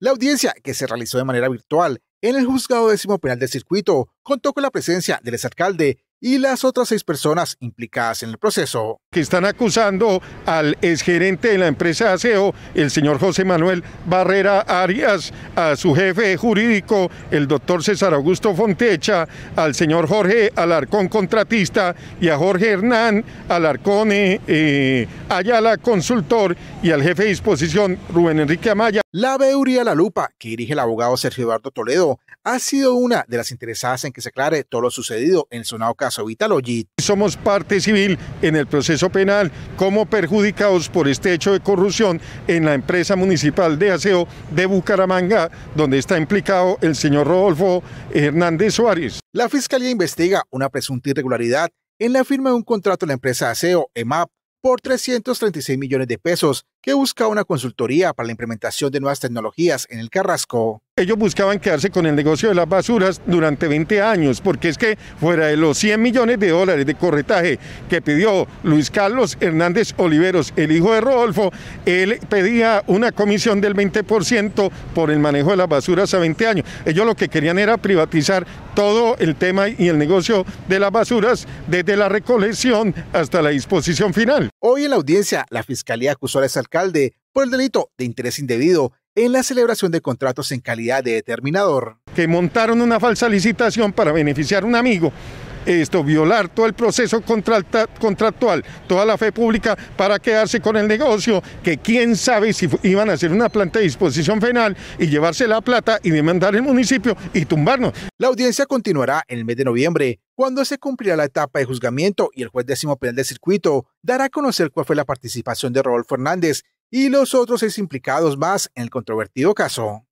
La audiencia, que se realizó de manera virtual en el juzgado décimo penal del circuito, contó con la presencia del exalcalde y las otras seis personas implicadas en el proceso. Que están acusando al exgerente de la empresa ASEO, el señor José Manuel Barrera Arias, a su jefe jurídico, el doctor César Augusto Fontecha, al señor Jorge Alarcón Contratista y a Jorge Hernán Alarcón eh, eh, Ayala Consultor y al jefe de disposición Rubén Enrique Amaya. La Beuría La Lupa, que dirige el abogado Sergio Eduardo Toledo, ha sido una de las interesadas en que se aclare todo lo sucedido en el caso Somos parte civil en el proceso penal como perjudicados por este hecho de corrupción en la empresa municipal de aseo de Bucaramanga, donde está implicado el señor Rodolfo Hernández Suárez. La Fiscalía investiga una presunta irregularidad en la firma de un contrato de la empresa aseo EMAP por 336 millones de pesos que busca una consultoría para la implementación de nuevas tecnologías en el Carrasco. Ellos buscaban quedarse con el negocio de las basuras durante 20 años, porque es que fuera de los 100 millones de dólares de corretaje que pidió Luis Carlos Hernández Oliveros, el hijo de Rodolfo, él pedía una comisión del 20% por el manejo de las basuras a 20 años. Ellos lo que querían era privatizar todo el tema y el negocio de las basuras, desde la recolección hasta la disposición final. Hoy en la audiencia, la Fiscalía acusó a la alcalde por el delito de interés indebido en la celebración de contratos en calidad de determinador. Que montaron una falsa licitación para beneficiar a un amigo esto, violar todo el proceso contractual, toda la fe pública para quedarse con el negocio, que quién sabe si iban a hacer una planta de disposición penal y llevarse la plata y demandar el municipio y tumbarnos. La audiencia continuará en el mes de noviembre, cuando se cumplirá la etapa de juzgamiento y el juez décimo penal del circuito dará a conocer cuál fue la participación de Rodolfo Fernández y los otros seis implicados más en el controvertido caso.